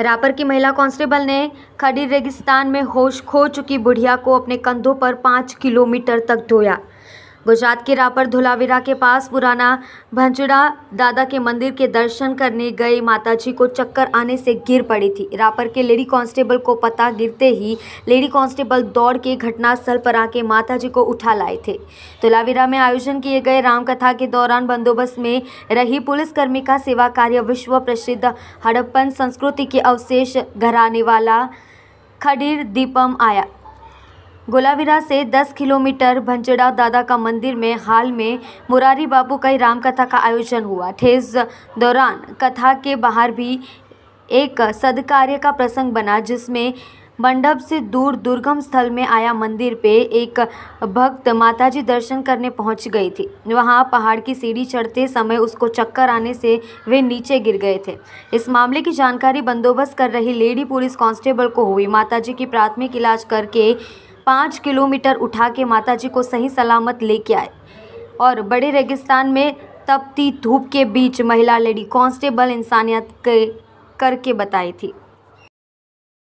रापर की महिला कांस्टेबल ने खड़ी रेगिस्तान में होश खो चुकी बुढ़िया को अपने कंधों पर पाँच किलोमीटर तक धोया गुजरात के रापर धुलावीरा के पास पुराना भंचुड़ा दादा के मंदिर के दर्शन करने गए माताजी को चक्कर आने से गिर पड़ी थी रापर के लेडी कांस्टेबल को पता गिरते ही लेडी कांस्टेबल दौड़ के घटनास्थल पर आके माताजी को उठा लाए थे धुलावीरा में आयोजन किए गए रामकथा के दौरान बंदोबस्त में रही पुलिसकर्मी का सेवा कार्य विश्व प्रसिद्ध हड़प्पन संस्कृति के अवशेष घराने वाला खडीर दीपम आया गोलाविरा से 10 किलोमीटर भंजड़ा दादा का मंदिर में हाल में मुरारी बापू की रामकथा का आयोजन हुआ ठेस दौरान कथा के बाहर भी एक सदकार्य का प्रसंग बना जिसमें मंडप से दूर दुर्गम स्थल में आया मंदिर पे एक भक्त माताजी दर्शन करने पहुंच गई थी वहां पहाड़ की सीढ़ी चढ़ते समय उसको चक्कर आने से वे नीचे गिर गए थे इस मामले की जानकारी बंदोबस्त कर रही लेडी पुलिस कांस्टेबल को हुई माताजी की प्राथमिक इलाज करके पाँच किलोमीटर उठा के माता जी को सही सलामत लेके आए और बड़े रेगिस्तान में तपती धूप के बीच महिला लेडी कांस्टेबल इंसानियत के करके बताई थी